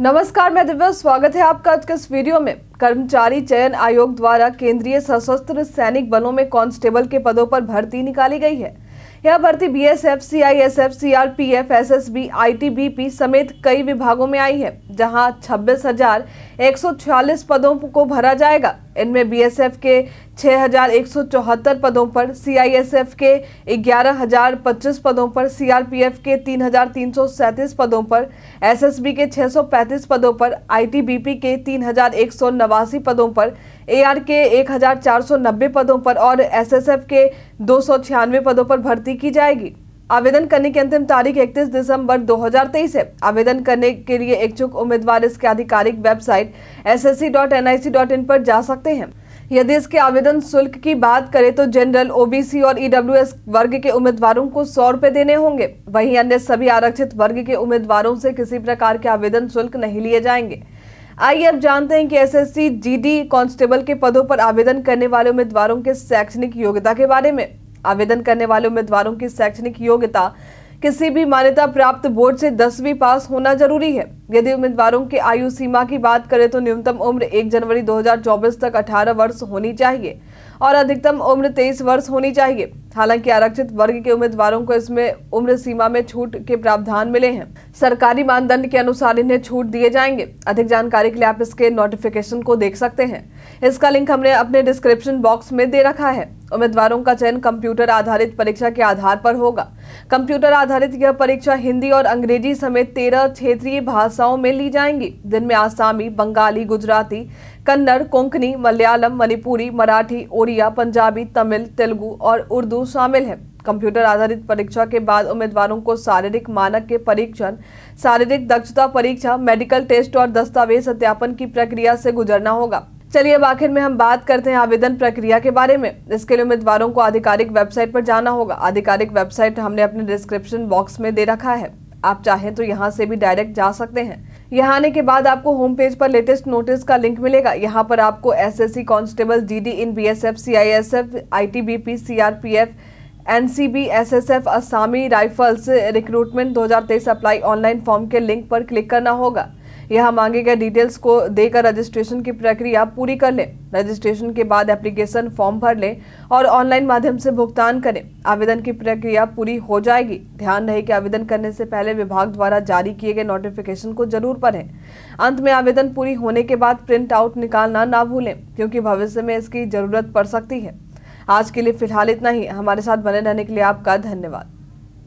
नमस्कार मैं दिव्या स्वागत है आपका आज के इस वीडियो में कर्मचारी चयन आयोग द्वारा केंद्रीय सशस्त्र सैनिक बलों में कांस्टेबल के पदों पर भर्ती निकाली गई है यह भर्ती BSF, CISF, CRPF, SSB, ITBP समेत कई विभागों में आई है जहां छब्बीस हजार एक सौ छियालीस पदों को भरा जाएगा इनमें बीएसएफ के 6,174 पदों पर सीआईएसएफ के 11,025 पदों पर सीआरपीएफ के 3,337 पदों पर एसएसबी के 635 पदों पर आईटीबीपी के तीन पदों पर एआर के 1,490 पदों पर और एसएसएफ के दो पदों पर भर्ती की जाएगी आवेदन करने की अंतिम तारीख 31 दिसंबर 2023 है आवेदन करने के लिए इच्छुक उम्मीदवार इसके आधिकारिक वेबसाइट एस पर जा सकते हैं यदि इसके आवेदन शुल्क की बात करें तो जनरल ओबीसी और ईडब्ल्यूएस e वर्ग के उम्मीदवारों को सौ रुपए देने होंगे वहीं अन्य सभी आरक्षित वर्ग के उम्मीदवारों से किसी प्रकार के आवेदन शुल्क नहीं लिए जाएंगे आइए अब जानते हैं कि एसएससी जीडी कांस्टेबल के पदों पर आवेदन करने वाले उम्मीदवारों के शैक्षणिक योग्यता के बारे में आवेदन करने वाले उम्मीदवारों की शैक्षणिक योग्यता किसी भी मान्यता प्राप्त बोर्ड से दसवीं पास होना जरूरी है यदि उम्मीदवारों की आयु सीमा की बात करें तो न्यूनतम उम्र 1 जनवरी 2024 तक 18 वर्ष होनी चाहिए और अधिकतम उम्र 23 वर्ष होनी चाहिए हालांकि आरक्षित वर्ग के उम्मीदवारों को इसमें उम्र सीमा में छूट के प्रावधान मिले हैं सरकारी मानदंड के अनुसार इन्हें छूट दिए जाएंगे अधिक जानकारी के लिए आप इसके नोटिफिकेशन को देख सकते हैं इसका लिंक हमने अपने डिस्क्रिप्शन बॉक्स में दे रखा है उम्मीदवारों का चयन कंप्यूटर आधारित परीक्षा के आधार पर होगा कंप्यूटर आधारित यह परीक्षा हिंदी और अंग्रेजी समेत तेरह क्षेत्रीय भाषा भाषाओं में ली जाएंगी जिनमें आसामी बंगाली गुजराती कन्नड़ कोंकणी मलयालम मणिपुरी मराठी ओडिया पंजाबी तमिल तेलुगु और उर्दू शामिल है कंप्यूटर आधारित परीक्षा के बाद उम्मीदवारों को शारीरिक मानक के परीक्षण शारीरिक दक्षता परीक्षा मेडिकल टेस्ट और दस्तावेज सत्यापन की प्रक्रिया से गुजरना होगा चलिए अब आखिर में हम बात करते हैं आवेदन प्रक्रिया के बारे में इसके लिए उम्मीदवारों को आधिकारिक वेबसाइट पर जाना होगा आधिकारिक वेबसाइट हमने अपने डिस्क्रिप्शन बॉक्स में दे रखा है आप चाहें तो यहाँ से भी डायरेक्ट जा सकते हैं यहाँ आने के बाद आपको होम पेज पर लेटेस्ट नोटिस का लिंक मिलेगा यहाँ पर आपको S S C constable G D in N C B S S F Assam rifles recruitment दो हजार तेईस अप्लाई ऑनलाइन फॉर्म के लिंक पर क्लिक करना होगा यहाँ मांगे गए डिटेल्स को देकर रजिस्ट्रेशन की प्रक्रिया पूरी कर लें रजिस्ट्रेशन के बाद एप्लीकेशन फॉर्म भर लें और ऑनलाइन माध्यम से भुगतान करें आवेदन की प्रक्रिया पूरी हो जाएगी ध्यान रहे कि आवेदन करने से पहले विभाग द्वारा जारी किए गए नोटिफिकेशन को जरूर पढ़ें अंत में आवेदन पूरी होने के बाद प्रिंट आउट निकालना ना भूलें क्योंकि भविष्य में इसकी जरूरत पड़ सकती है आज के लिए फिलहाल इतना ही हमारे साथ बने रहने के लिए आपका धन्यवाद